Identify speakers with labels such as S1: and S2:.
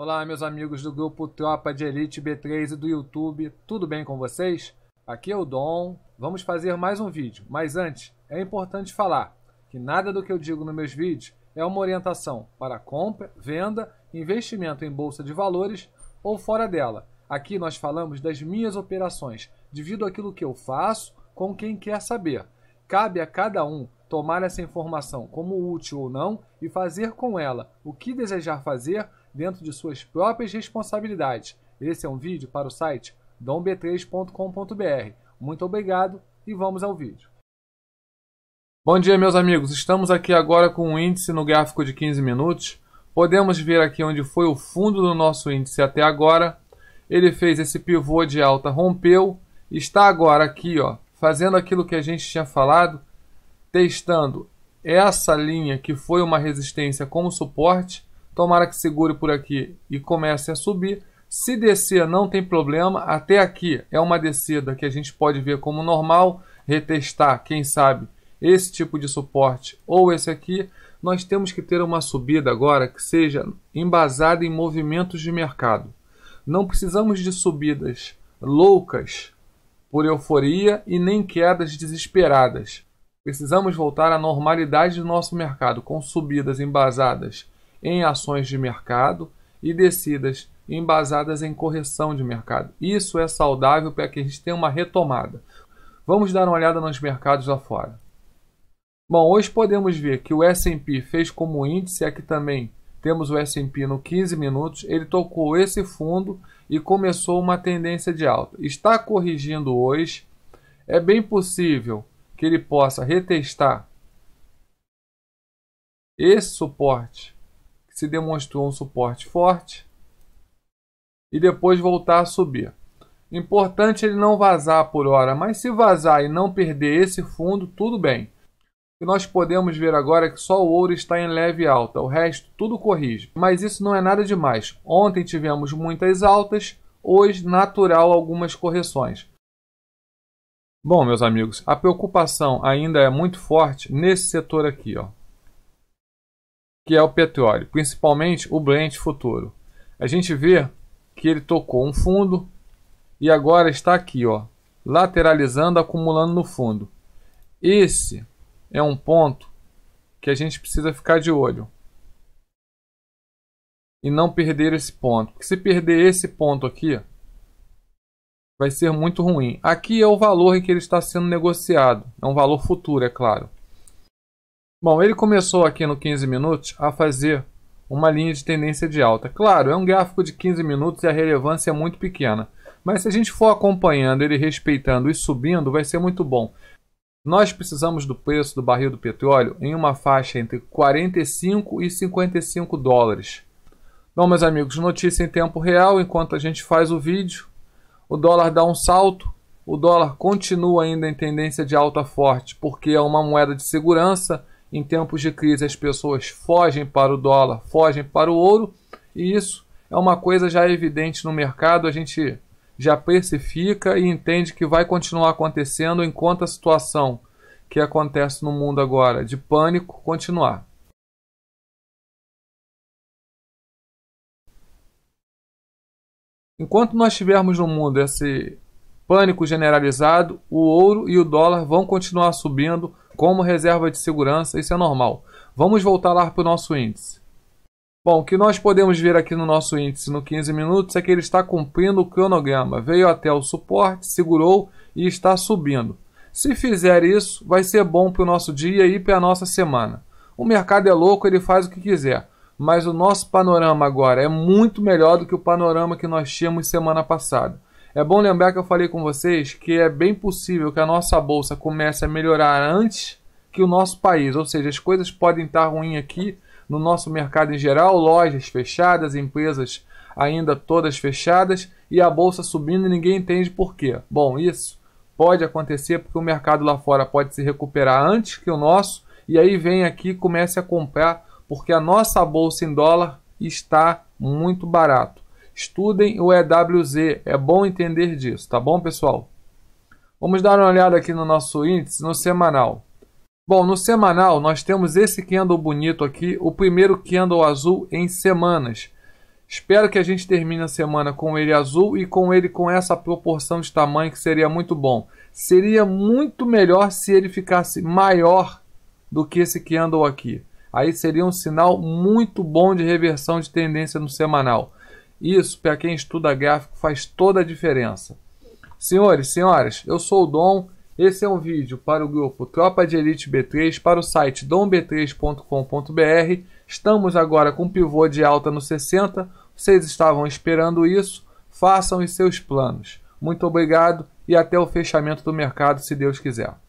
S1: Olá, meus amigos do grupo Tropa de Elite B3 e do YouTube, tudo bem com vocês? Aqui é o Dom, vamos fazer mais um vídeo, mas antes, é importante falar que nada do que eu digo nos meus vídeos é uma orientação para compra, venda, investimento em bolsa de valores ou fora dela. Aqui nós falamos das minhas operações, divido aquilo que eu faço com quem quer saber. Cabe a cada um tomar essa informação como útil ou não e fazer com ela o que desejar fazer dentro de suas próprias responsabilidades. Esse é um vídeo para o site domb3.com.br. Muito obrigado e vamos ao vídeo. Bom dia, meus amigos. Estamos aqui agora com o um índice no gráfico de 15 minutos. Podemos ver aqui onde foi o fundo do nosso índice até agora. Ele fez esse pivô de alta, rompeu, está agora aqui, ó, fazendo aquilo que a gente tinha falado, testando essa linha que foi uma resistência como suporte Tomara que segure por aqui e comece a subir. Se descer, não tem problema. Até aqui é uma descida que a gente pode ver como normal. Retestar, quem sabe, esse tipo de suporte ou esse aqui. Nós temos que ter uma subida agora que seja embasada em movimentos de mercado. Não precisamos de subidas loucas por euforia e nem quedas desesperadas. Precisamos voltar à normalidade do nosso mercado com subidas embasadas em ações de mercado e descidas embasadas em correção de mercado. Isso é saudável para que a gente tenha uma retomada. Vamos dar uma olhada nos mercados lá fora. Bom, hoje podemos ver que o S&P fez como índice, aqui também temos o S&P no 15 minutos, ele tocou esse fundo e começou uma tendência de alta. Está corrigindo hoje, é bem possível que ele possa retestar esse suporte se demonstrou um suporte forte e depois voltar a subir. Importante ele não vazar por hora, mas se vazar e não perder esse fundo, tudo bem. O que nós podemos ver agora é que só o ouro está em leve alta, o resto tudo corrige. Mas isso não é nada demais. Ontem tivemos muitas altas, hoje natural algumas correções. Bom, meus amigos, a preocupação ainda é muito forte nesse setor aqui, ó que é o petróleo, principalmente o Brent futuro. A gente vê que ele tocou um fundo e agora está aqui, ó, lateralizando, acumulando no fundo. Esse é um ponto que a gente precisa ficar de olho. E não perder esse ponto. Porque se perder esse ponto aqui, vai ser muito ruim. Aqui é o valor em que ele está sendo negociado. É um valor futuro, é claro. Bom, ele começou aqui no 15 minutos a fazer uma linha de tendência de alta. Claro, é um gráfico de 15 minutos e a relevância é muito pequena. Mas se a gente for acompanhando ele respeitando e subindo, vai ser muito bom. Nós precisamos do preço do barril do petróleo em uma faixa entre 45 e 55 dólares. Bom, meus amigos, notícia em tempo real enquanto a gente faz o vídeo. O dólar dá um salto, o dólar continua ainda em tendência de alta forte porque é uma moeda de segurança em tempos de crise, as pessoas fogem para o dólar, fogem para o ouro, e isso é uma coisa já evidente no mercado. A gente já precifica e entende que vai continuar acontecendo enquanto a situação que acontece no mundo agora de pânico continuar. Enquanto nós tivermos no mundo esse pânico generalizado, o ouro e o dólar vão continuar subindo como reserva de segurança, isso é normal. Vamos voltar lá para o nosso índice. Bom, o que nós podemos ver aqui no nosso índice no 15 minutos é que ele está cumprindo o cronograma. Veio até o suporte, segurou e está subindo. Se fizer isso, vai ser bom para o nosso dia e para a nossa semana. O mercado é louco, ele faz o que quiser. Mas o nosso panorama agora é muito melhor do que o panorama que nós tínhamos semana passada. É bom lembrar que eu falei com vocês que é bem possível que a nossa bolsa comece a melhorar antes que o nosso país, ou seja, as coisas podem estar ruins aqui no nosso mercado em geral, lojas fechadas, empresas ainda todas fechadas e a bolsa subindo e ninguém entende por quê. Bom, isso pode acontecer porque o mercado lá fora pode se recuperar antes que o nosso e aí vem aqui e comece a comprar porque a nossa bolsa em dólar está muito barato. Estudem o EWZ, é bom entender disso, tá bom, pessoal? Vamos dar uma olhada aqui no nosso índice, no semanal. Bom, no semanal nós temos esse candle bonito aqui, o primeiro candle azul em semanas. Espero que a gente termine a semana com ele azul e com ele com essa proporção de tamanho que seria muito bom. Seria muito melhor se ele ficasse maior do que esse candle aqui. Aí seria um sinal muito bom de reversão de tendência no semanal. Isso, para quem estuda gráfico, faz toda a diferença. Senhores, senhoras, eu sou o Dom. Esse é um vídeo para o grupo Tropa de Elite B3, para o site domb3.com.br. Estamos agora com pivô de alta no 60. Vocês estavam esperando isso? Façam os seus planos. Muito obrigado e até o fechamento do mercado, se Deus quiser.